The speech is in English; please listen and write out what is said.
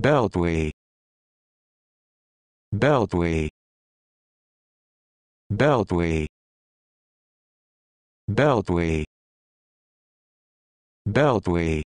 Beltway Beltway Beltway Beltway Beltway